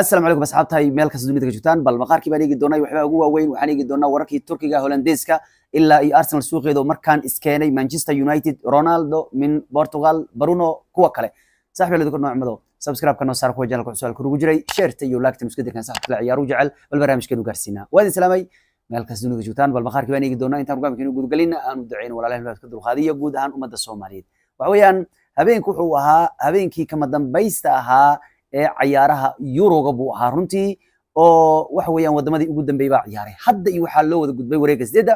asalaamu calaykum asxaabtahay meel kasta dunida ka joogtaan bal maqaarkii baan eegi doonay waxbaa ugu waaweyn waxaan eegi doonaa wararkii turkiga holandeska ilaa iyo arsenal suuqeeda oo markaan iskeenay manchester united ronaldo min portugal bruno kuwa kale saaxibileedu ku noocmado subscribe kana saar kuwa channelka su'aal kurugu jiray sheerta iyo laagta muskedirkan saxabkala ciyaaru jecel bal barnaamijkeenu gaarsiinaa waa idin meel kasta dunida joogtaan bal maqaarkii baan eegi doonaa intaan hogaamkeenu guudgelinna aanu duceyn walaalahin ka dulqaadiyo guud ahaan ummadda soomaaliyeed waxa weeyaan habeenku wuxuu ahaa habeenkii kama dambaysta ahaa ee cayaaraha yuroga buu ahaa runtii oo waxa weeyaan waddamadii ugu dambey baa ciyaaray hadda iyo waxaa loo wada gudbay wareegga sideedda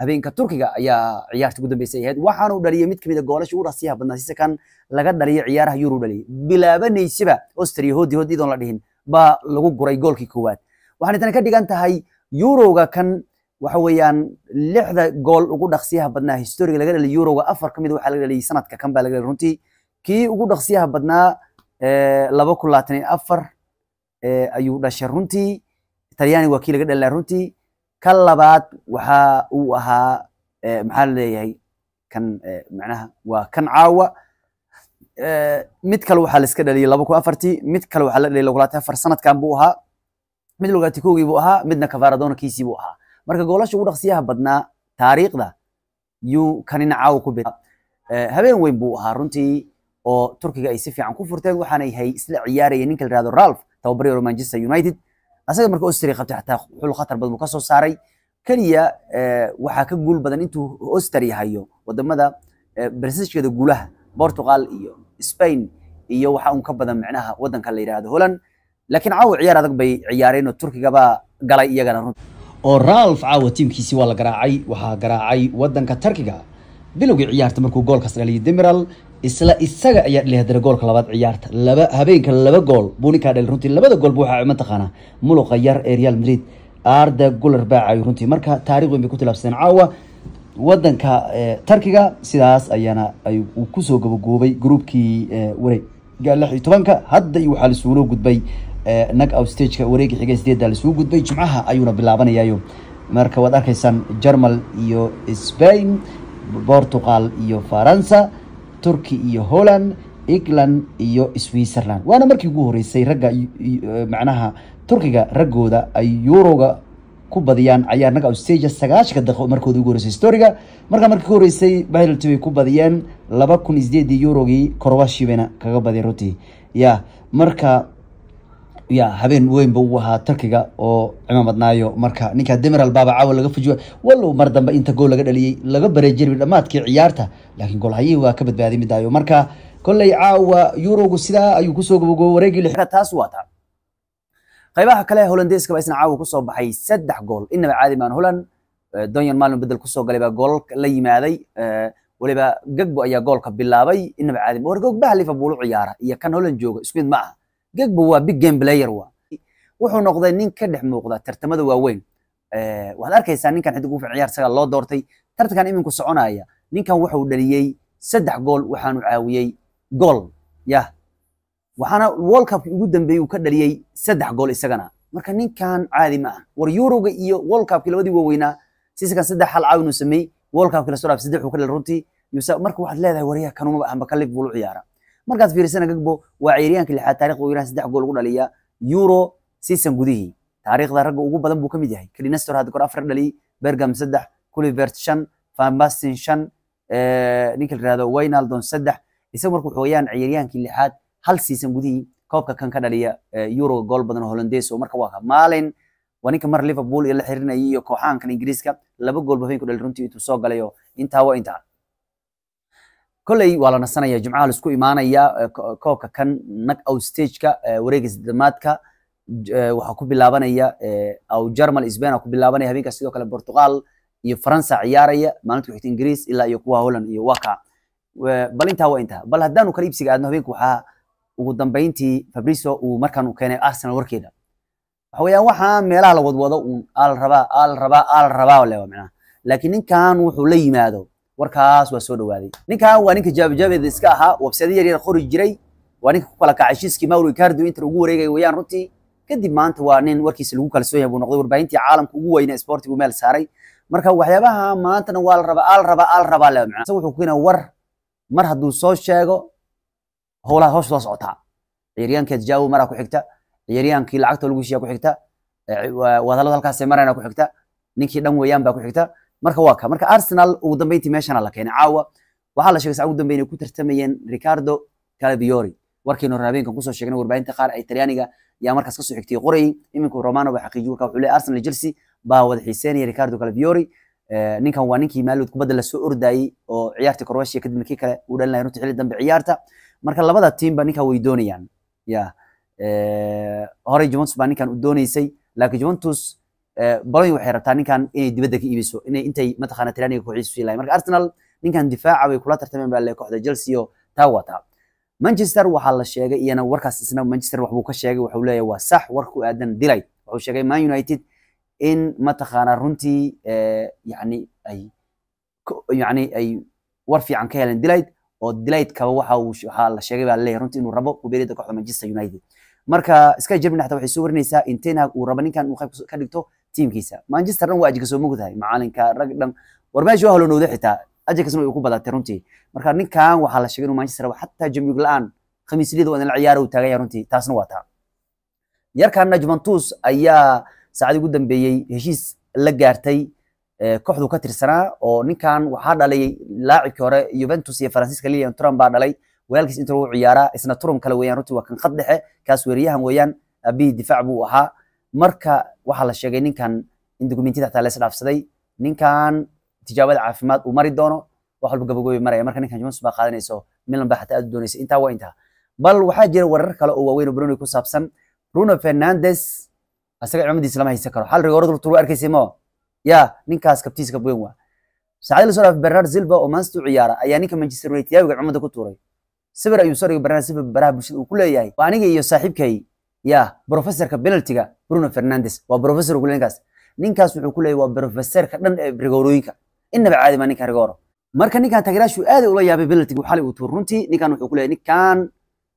habeenka turkiga ayaa ciyaarta ugu dambeysay ahayd waxaanu dhaliyay mid kamid a ah goolasha ugu rasiyaha badnaa si laga dhaliyo ciyaaraha yuro dhaliyay bilaabanaysiba austria hoodi hood iyadoon la dhihin baa lagu guray goolkii koowaad waxaana tani ka dhigan tahay yuroga kan waxa weeyaan lixda gool ugu dhaqsiyaha badnaa historiga laga dhaliy yuroga afar ka ah, waxaa laga dhaliyay sanadka kan baa laga dhaliy runtii kii ugu dhaqsiyaha badnaa Eh, laba kun labaatan iyo afar eh, ayuu dhashay runtii talyaaniga waa kii laga dhalilaa runtii ka labaad waxa uu ahaa eh, maxaa laleeyahay kan macnaha waa kan caawa mid kale waxaa la iska dhaliyay laba kun afartii mid kale waxaa la dhaliyay laba kun afar sanadkan buu ahaa mid logaati buu ahaa midna kafaradonakiisii buu ahaa marka goolasha ugu dhaqsiyaha badnaa taariikhda yuu kanina caawa ku bid habeen weyn buu ahaa runtii oo turkiga ay si fiican ku furteen waxaana yahay isla ciyaaraya ninka la yirahdo Ralph Manchester United asaga marka Austria qabtay xataa xul khatar badan ka soo saaray kaliya eh, waxaa ka guul badan intuu Austria hayo wadamada eh, barsiiskeeda guulaha Portugal iyo Spain iyo waxa uun ka badan micnaha wadanka la yiraahdo Holland laakiin caawa ciyaar adag bay ciyaareen oo turkigaba galay iyagana runtii oo Ralph caawa tiimkiisii waa la garaacay waxaa garaacay wadanka Turkiga bilowgii ciyaarta markuu goolkaas dhaliyay Demiral isla isaga ayaa dheli hadana goolka labaad ciyaarta laba habeenka laba gool buu ninkaa dheli runtii labada gool bu waxaa mataqaanaa muluqa yar ee real madrid arda guler baacayo runtii marka taarikh weyn bay ku tilaabsadeen caawa wadanka eh, turkiga sidaas ayaana uu kusoo gabagoobay gruubkii eh, wareega lix iyo tobanka hadda iyo waxaa lasugu gudbay eh, nag out stageka wareega xiga sideedda lasugu gudbay jimcaha ayuuna bilaabanayayo marka waad arkaysaan jermal iyo spain portugal iyo faransa turki iyo holland england iyo switzerland waana markii ugu horreysay ragga eh, macnaha turkiga raggooda ay yuroga ku badiyaan cayaarnaga australia sagaashanka daqiiqo markooda ugu horeysay storiga markaa markii ku horeysay baylot bay ku badiyeen laba kun sideedii eurogii korowashii bayna kaga badiyeen runtii ya marka yaa habeen weynba u ahaa turkiga oo cimaamad naayo marka ninka demiral baaba caawa laga fujiyo walow mar dambe inta gool laga dhaliyey laga bareejirbi dhammaadkii ciyaarta laakiin goolhayihii waa ka badbaaday midaayo marka kolley caawa yurogu sidaa ayuu kusoo gabagoobo wareegii taas waa taa qaybaha kale holandeeska isna caawa kusoo baxay saddex gool inaba caadi maan holan eh, donyan maalin bedel kusoo galay baa goolal la yimaaday eh, weliba gagbo ayaa goolka bilaabay inaba caadi war gogbaha liverpool u ciyaara iyo kan holan jooga isku mid ma aha gegba waa big game player wa wuxuu noqday nin ka dhex muuqda tartamada waaweyn waxaad arkaysaa ninkan xidig ufican ciyaar sagaa loo doortay tartankan iminku soconaya ninkan wuxuu dhaliyey saddex gool waxaanu caawiyey gool yah waxaana world cupki ugu dambeeyey uu ka dhaliyey saddex gool isagana marka ninkan caadi ma aha war yuroga iyo world cupki labadii waaweynaa sisakan saddex hal caawin uu world cupki lasoo dhaaf saddex uu ka dhali runtii marka waxaad leedahay waryaha kanumaba ahanba ka liverpool u ciyaara markaad fiirsana gagbo waa ciyaaryaanka lixaad taarikhda uu yaraha saddex gool ugu dhaliya euro season gudihii taariikhda ragga ugu badan buu ka mid yahay klinestor hadda kor afar dhaliy bergam saddex culivert shan fambasin shan eh, ninka la yirahdo waynaldon saddex isagu marka wuxuu wayaan ciyaaryaankii lixaad hal season gudihii koobka kan ka dhaliya eh, euro gool badan hollandes oo marka waa maalin waa ninka mar liverpool iyo la xirinayay iyo kooxaankan ingiriiska laba goolba habeenku dhali runtii intuu soo galay intaa waa intaa koley waa la nasanaya jimcaha laisku imaanaya eh, koobka kan nag out stageka eh, wareega sademaadka eh, waxaa ku bilaabanaya aw germal sbain ku bilaabanaya habeenkaas sidoo kale portugal iyo faransa ciyaaraya maalinta kuxigta ingiriis ilaa iyo kuwa holland iyo waka bal intaa waa intaa bal haddaanu kala ibsiga aadno habeenka waxaa ugu dambayntii fabriso uu markaan keenay arsenal warkeeda waxa weeyaan waxaa meelaha la wadwado uun aal rabaa aal rabaa aal rabaa le micnaha laakiin ninkan wuxuu la yimaado warkaas waa soo dhawaaday ninkan waa ninka jaabijaabeda iska ahaa websaydo yar qori jiray waa ninka ku kala kaca heshiiskii mawri kardu inta ugu wareegaya weeyaan runtii kadib maanta waa nin warkiisa lagu kalsoon yahay buu noqday warbaahintii caalamka ugu weyna sportigu meel saaray marka waxyaabaha maantana waa la rabaa al rabaa al rabaa le macnaa wuxuu keenaa war mar hadduu soo sheego howlaha hoos soo socotaa ciyaaryaanka jaawo maraa ku xigta ciyaaryaankii lacagta lagu heshiiyaa ku xigta wadalladu halkaasay marayna ku xigta ninkii dhan weeyaan baa ku xigta marka waa ka marka arsenal ugu dambeyntii meeshana la keenay caawa waxaa la sheegay saa ugu dambeyn ay ku tartamayeen ricardo calabiori warkiinu rabeenkan kusoo sheegnay warbaahinta qaar ee talyaaniga yaa markaas kasoo xigtay qorayey iminku romano baa xaqiijiyo marka wuxuu leeyahay arsenal chelsea baa wada xiiseynaya ricardo calabiori eh, ninkan waa ninkii maaluud kubadda lasoo ordayey oo ciyaarta croatia kadibna kii kale uu dhalinaya runtii xilli dambe ciyaarta marka labada tiimba ninkan way doonayaan ya horey eh, juventus baa ninkan u dooneysay laakiin juventus Eh, bolonya waxay rabtaa ninkan inay dibadda ka iibiso inay intay mataqaana tiraniga kooxiisa sii lahayn marka arsenal ninkan difaaca way kula tartameen baa lee kooxda chelsea oo taa wataa manchester waxaa la sheegay iyana warkaas isna manchester waxbuu ka sheegay wuxuu leeyahay waa sax warku aadan dilay wuxuu sheegay man united in mataqaana runtii eh, yani ay yani ay war fiican ka heleen dilayd oo dilayd kaba waxaa la sheegay baa leeyahay runtii inuu rabo kubeerida kooxda manchester united marka iska jabin xataa waxay soo warinaysaa in ten uu rabo ninkan uu qayb ka dhigto tiimkiisa manchester dhan waa ajikasoo mugdahay macalinka rag dhan war meesha waa halonowda xitaa ajikasna way ku badatay runtii marka ninkan waxaa la sheegay inuu manchester xataa jamyug la-aan khamiisliyada waa inala ciyaara uu taagaya runtii taasna waa taa yarkana juventus ayaa saacadii ugu dambeeyey heshiis la gaartay eh, kooxdu ka tirsanaa oo ninkan waxaa dhalay laacibkii hore juventus iyo faransiiska lilian turan baa dhalay walaalkiis inta lagu ciyaaraa isna turan kale weeyaan runtii waa kan khad dhexe kaas weeriyahan weeyaan aabihii ah, difaac buu ahaa marka waxaa la sheegay ninkan in dokumentiyada xataa lees dhaafsaday ninkan tijaabada caafimaad uu mari doono wax walba gabagoobi maraya marka ninkan jimcus baa qaadanayso milan baa xataa aad doonaysa intaa waa intaa bal waxaa jira warar kale oo waaweyn oo brunei ku saabsan bruno fernandes asaga cimaamadiisa lama haysan karo xal rigooradu turu arkaysay mo ya ninkaas kabtiiska weyn waa saacadii la dhaafay bernard silva oo manchester ciyaara ayaa ninka manchester united yaawiga cimaamada ku tuuray sawir ayuu soo dhigay bernard silva baraha bulshada uu ku leeyahay waa aniga iyo saaxiibkay ya rofesorka benaltiga bruno fernandes waa rofessorkulenkaas ninkaas wuxuu ku waa rofesorka dhan ee rigoorooyinka inaba caadi ma ninka rigooro marka ninkan tageraashu aad ula yaabay penaltiga xalay uu tuur runtii ninkan wuxuu ku ninkan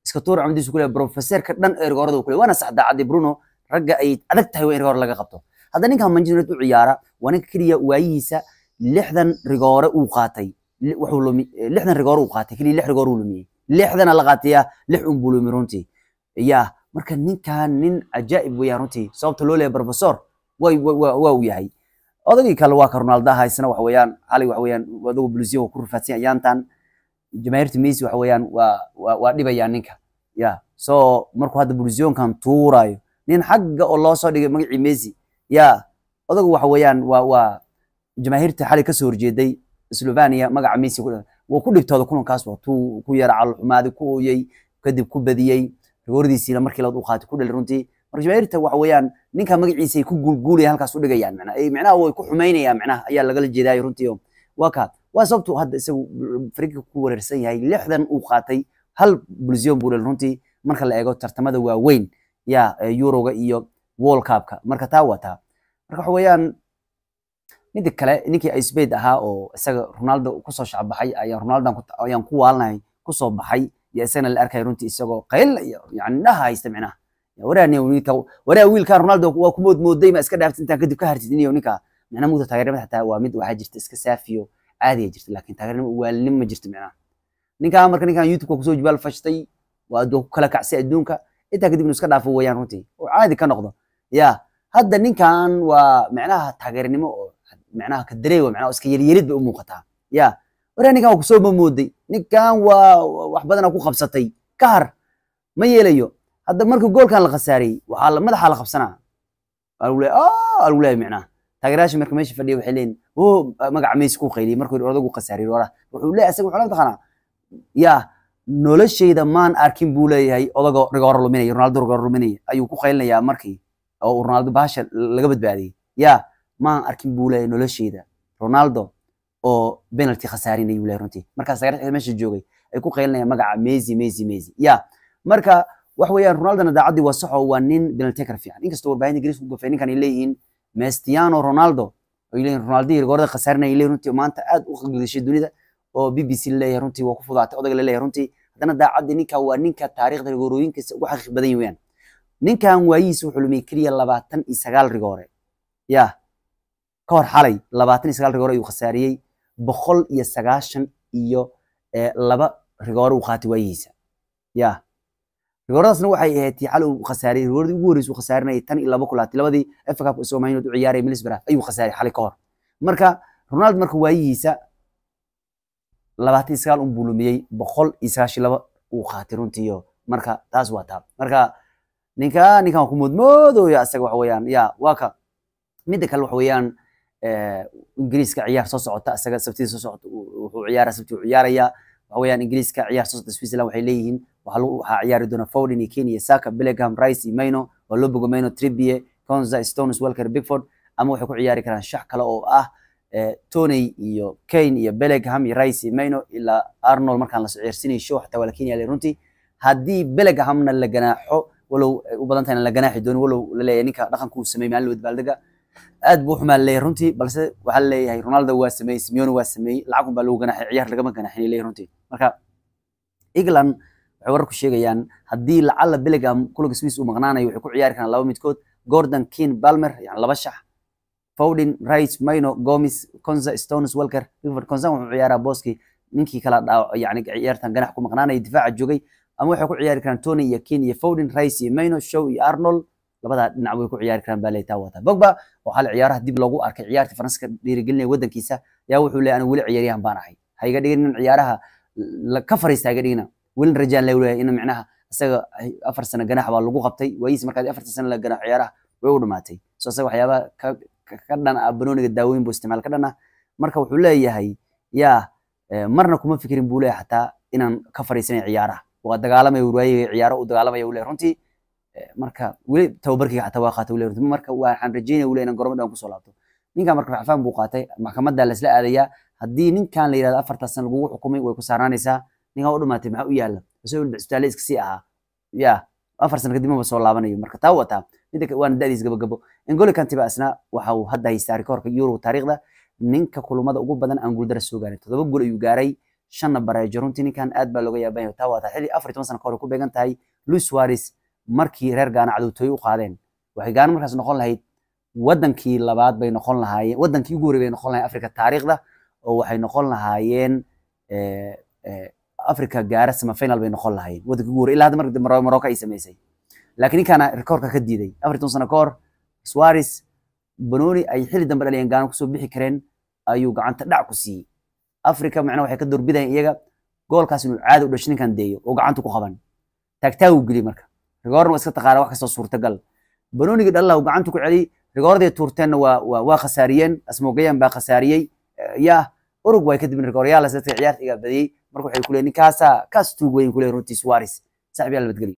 iska tuur camdiisu ku leeyay dhan ee rigoorada uu waana saxdaa caddi bruno ragga ay adag tahay in rigoor laga qabto haddana ninkan manchester u ciyaara waa ninka keliya waayihiisa lixdan rigoore uu qaatay wuxuu lumi lixdan rigoore uu qaatay keliya lix rigoore uu lumiyey lixdana la qaataya lix unbuu lumi runtii yaa marka ninkan nin cajaa'ib weeyaan runtii sababta loo leeyahay professor waa uu yahay odagii kale waa ka ronaaldaha isna waxa weeyaan xalay ku rufaadsan ayaantan jamaahiirta messi waxa waa waa ninka ya so markuu hadda bulisyonkan tuuraayo nin xagga oo loo soo dhigay magacii messi ya odagu waxa waa waa jamaahiirta xalay kasoo horjeeday slovania magaca messi wuu ku dhibtooda kulankaas waa tuu ku yara calol ku ooyey kadib ku badiyey goordiisiina markii laad u qaatay ku dhali runtii marka jamaahirta waxa weeyaan ninka magaciisa ay ku guulguulaya halkaas u dhigayaan macnaha ay macnaha way ku xumaynayaan macnaha ayaa lagala jeedaayo runtii waa ka waa sababtu hadda isagu fariinka ku wareersan yahay lixdan uu qaatay hal bulziyon buu dhali runtii marka la eego tartamada waaweyn yaa yuroga iyo wall cupka marka taa waa taa marka waxa weeyaan midda kale ninkii isbayd ahaa oo isaga ronaldo kusoo shacbaxay ayaan ronaldan ayaan ku waalnahay kusoo baxay yo isagana la arkaya runtii isagoo qaylayo yani na haysta micnaha waraaniyo wiilka waraa wiilkan Ronaldo waa ku mooday ma iska dhaaftay inta kadib ka hartid iniyo ninka macna muuda taageerada hataa waa mid waxa jirta iska saafiyo caadi jirta laakiin taageerada waalnimo ma jirta macna ninka marka ninkan YouTube ku jibaal fashtay waa doo kala kacsi adduunka inta kadib iska dhaafo weeyaan runtii oo caadi ka noqdo ya hadda ninkan waa macnaha taageernimo oo macnaha ka dareeyo macnaha iska yar bay u muuqataa ya waraanigan waa ku soo ninkan waa wax badana ku qabsatay ka har ma yeelayo hadda markii goolkan la khasaariyey waxaa madaxaa la qabsanaa alagu leeyahay micnaha taageerayaasha marka meesha fadhiya waxay leeyihin oo magaca meys ku qayliyey markuu odagu khasaariyey oraa wuxuu leeyahay asaga waxaa la taqaanaa yaa noloshayda maan arkin buu leeyahay odago rigoor luminaya ronaldo rigoor luminaya ayuu ku qaylinayaa markii oo ronaldo baasha laga badbaadiyey yaa maan arkin buu leeyahay noloshayda ronaldo oo penalty khasaarinayuu leeyahay runtii markaas taageerayaasha meesha joogay ay ku qaylinayaan magaca mezi mezi mezi ya marka wax weeyaan ronaldona daacadii waa saxoo waa nin benaltaker fiican inkastoo warbaahinta ingiriisku gofay ninkan ay leeyihiin mestiano ronaldo ay leeyihin ronaldihii goorada khasaarinay leeyihin runtii maanta aad u qagudishay dunida oo b b c laleeyahay runtii waa ku fudaatay odayga laleeyahay runtii haddana daacadii ninka waa ninka taariikhda rigoorooyinkiisa ugu xaqiiq badan yahay weeyaan ninkan waayihiisa wuxuu lumiyey keliya labaatan iyo sagaal rigoore ya ka hor xalay labaatan iyo sagaal rigoore ayuu khasaariyey boqol iyo sagaashan iyo eh, laba rigoore uu qaati waayihiisa ya rigooradasna waxay ahayd tii uu khasaaray rigooradii ugu horreysay uu khasaarinayay tan iyo laba kulaati labadii efa cup isagoo mahinood u ciyaaraya ayuu khasaaray xali ka hor marka ronald marka waayihiisa labaatan sagaal un buu lumiyey boqol iyo sagaashi laba uu qaatay runtiiyo marka taas waa taa marka ninka ninkan waa ku moodmoodooya isaga waxa weeyaan ya waa ka midda kale waxa weeyaan eh, ingiriiska ciyaar soo socota isaga sabtiisa soo socota wuxuu ciyaara sabti uu ciyaarayaa waxaweyaan ingiriiska ciyaarta switzerland waxay leeyihiin waxaa ciyaari doona Foden iyo Kane Saka Bellingham Rice iyo Maino waa loo bogo Maino Trippier Konza Stones Walker Bigford ama waxay ku ciyaari karaan shax kale oo ah eh, Tony iyo Kane iyo Bellingham iyo Rice iyo Maino ilaa Arnold markaan la socirsiinayo xataa waa la keenaya runtii haddii Bellinghamna la ganaaxo walow eh, u badan tahay la ganaaxi doono walow la ninka dhaqanka uu sameeyay maalin wadbaaldega aad buu xumaan leeyahay runtii balse waxaa leeyahay ronaldo waa sameeyey simeone waa sameeyey lacag unbaa lagu ganaxay ciyaar lagama ganaxin leeyahay runtii marka england waxay wararku sheegayaan haddii lacala bellingham kulanka swiss uu maqnaanayo waxay ku ciyaari karaan laba midkood gordon keane balmer yani laba shax fowden rice maino gomes conza stones welker pickford conza wuxuu ciyaaraa booskii ninkii kala dhaawac yani ciyaartan ganax ku maqnaanaya difaaca joogay ama waxay ku ciyaari karaan tony iyo keane iyo fowden rice iyo maino show iyo arnold labadaa dhinac way ku ciyaari karaan baa leetaa wata bogba oo xal ciyaaraha dib loogu arkay ciyaarta faransiska dhiirigelinaya waddankiisa yaa wuxuu leeyahay anigu weli ciyaaryahan baan ahay ha iga dhigin ciyaaraha ka fariista ha dhigina weli rajaan lee leeyahay in micnaha isaga afar sano ganaax baa lagu qabtay waayiis markaad afarta sano la ganaax ciyaaraha way u dhamaatay so isaga waxyaabaha ka dhan banooniga daawooyin buu isticmaal ka dhan marka wuxuu leeyahay yaa eh, marna kuma fikirin buu leeyahay xataa inaan ka fariisanay ciyaaraha waa dagaalamaya waayiga ciyaaro u dagaalamaya uu leeyahay runtii marka weli tababarkayga xataa waa qaatay weli marka waxaan rajeynaya weli inaan gormo dhan kusoo laabto ninkan marka racfaan buu qaatay maxkamadaa laisla aadayaa haddii ninkan la yidhahdo afartaa san lagugu xukumay way ku saaraanaysaa ninkan u dhamaatay maxaa u yaalla isagoo weliba cusbitaale iska sii ahaa ya afar sana kadib maba soo laabanayo marka taa wataa midda waana da'diis gabagabo engoli kantiba isna waxa uu hadda haystaa rikoorka yurub taariikhda ninka kulumada ugu badan aan guuldara soo gaarin toddoba guul ayuu gaaray shanna bareejo runtii ninkan aad baa looga yaaban yahay taa wataa xilli afar iyo toban sana ka hore ku beegan tahay luis suarez markii reer gaana cadowtooy u qaadeen waxay gaano markaas noqon lahayd wadankii labaad bay noqon lahaayeen wadankii ugu horey bay noqon lahayen africa taariikhda oo waxay noqon lahaayeen eh, eh, africa gaara semifinal bay noqon lahaayeen wadankii ugu horey ilaa hadda markii morocco ay samaysay laakiin ninkaana ah rekoorka ka diiday afartan sano ka suaris banoni ay xilli dambe dhaliyeen gaana kusoo bixi kareen ayuu gacanta dhac ku siiyey africa macnaha waxay ka doorbidayeen iyaga goolkaas inuu caadi u dhasho deeyo oo gacanta ku qaban taagtaagu geliyey marka rigoorna waa iska taqaana wax kastoo suurtagal banoonigii u gacantu ku celiy rigoordii tuurteenna waa waa khasaariyeen asmogayan baa khasaariyey ya urugway kadibna rigooryaal dadka ciyaarta igaa badiyey marka waxay kuleeyiin ninkaasa kaas tuug weyn kuleeyiin runtii suwaris saaxiib yaalnabadgelyo